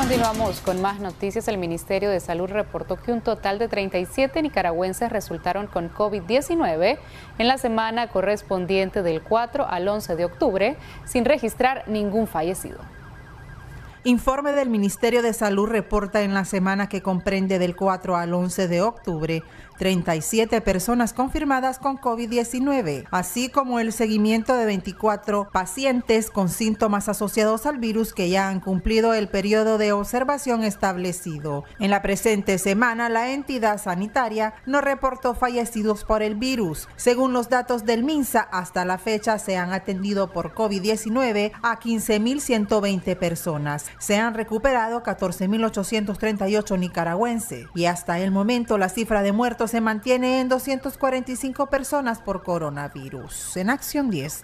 Continuamos con más noticias. El Ministerio de Salud reportó que un total de 37 nicaragüenses resultaron con COVID-19 en la semana correspondiente del 4 al 11 de octubre, sin registrar ningún fallecido. Informe del Ministerio de Salud reporta en la semana que comprende del 4 al 11 de octubre 37 personas confirmadas con COVID-19, así como el seguimiento de 24 pacientes con síntomas asociados al virus que ya han cumplido el periodo de observación establecido. En la presente semana, la entidad sanitaria no reportó fallecidos por el virus. Según los datos del MINSA, hasta la fecha se han atendido por COVID-19 a 15.120 personas se han recuperado 14.838 nicaragüenses y hasta el momento la cifra de muertos se mantiene en 245 personas por coronavirus. En Acción 10.